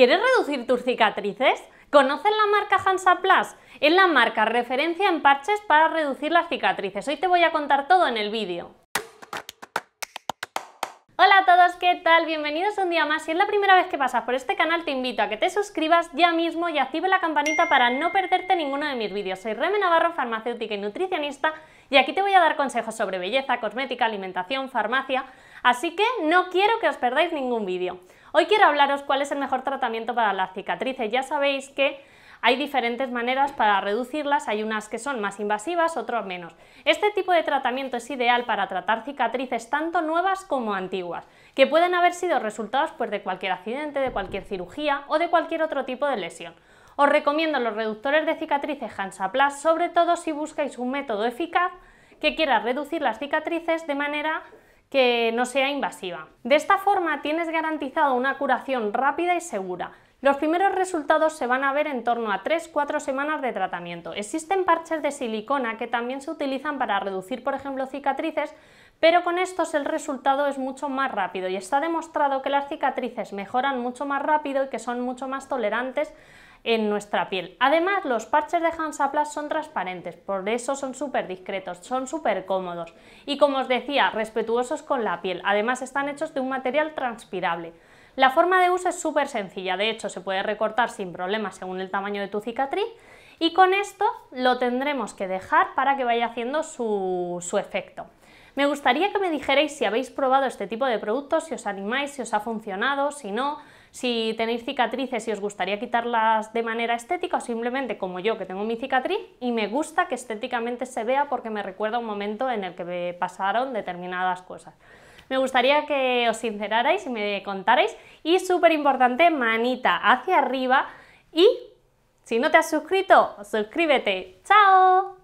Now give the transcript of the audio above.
¿Quieres reducir tus cicatrices? ¿Conoces la marca Hansa Plus? Es la marca referencia en parches para reducir las cicatrices. Hoy te voy a contar todo en el vídeo. Hola a todos, ¿qué tal? Bienvenidos un día más. Si es la primera vez que pasas por este canal, te invito a que te suscribas ya mismo y active la campanita para no perderte ninguno de mis vídeos. Soy Reme Navarro, farmacéutica y nutricionista, y aquí te voy a dar consejos sobre belleza, cosmética, alimentación, farmacia, así que no quiero que os perdáis ningún vídeo. Hoy quiero hablaros cuál es el mejor tratamiento para las cicatrices. Ya sabéis que hay diferentes maneras para reducirlas, hay unas que son más invasivas, otras menos. Este tipo de tratamiento es ideal para tratar cicatrices tanto nuevas como antiguas, que pueden haber sido resultados pues, de cualquier accidente, de cualquier cirugía o de cualquier otro tipo de lesión. Os recomiendo los reductores de cicatrices Hansaplast, sobre todo si buscáis un método eficaz que quiera reducir las cicatrices de manera que no sea invasiva. De esta forma tienes garantizado una curación rápida y segura. Los primeros resultados se van a ver en torno a 3-4 semanas de tratamiento. Existen parches de silicona que también se utilizan para reducir, por ejemplo, cicatrices, pero con estos el resultado es mucho más rápido y está demostrado que las cicatrices mejoran mucho más rápido y que son mucho más tolerantes en nuestra piel. Además, los parches de Hansaplast son transparentes, por eso son súper discretos, son súper cómodos y como os decía, respetuosos con la piel. Además, están hechos de un material transpirable. La forma de uso es súper sencilla, de hecho se puede recortar sin problemas según el tamaño de tu cicatriz y con esto lo tendremos que dejar para que vaya haciendo su efecto. Me gustaría que me dijerais si habéis probado este tipo de productos, si os animáis, si os ha funcionado, si no, si tenéis cicatrices y os gustaría quitarlas de manera estética o simplemente como yo que tengo mi cicatriz y me gusta que estéticamente se vea porque me recuerda un momento en el que me pasaron determinadas cosas. Me gustaría que os sincerarais y me contarais y súper importante, manita hacia arriba y si no te has suscrito, suscríbete. ¡Chao!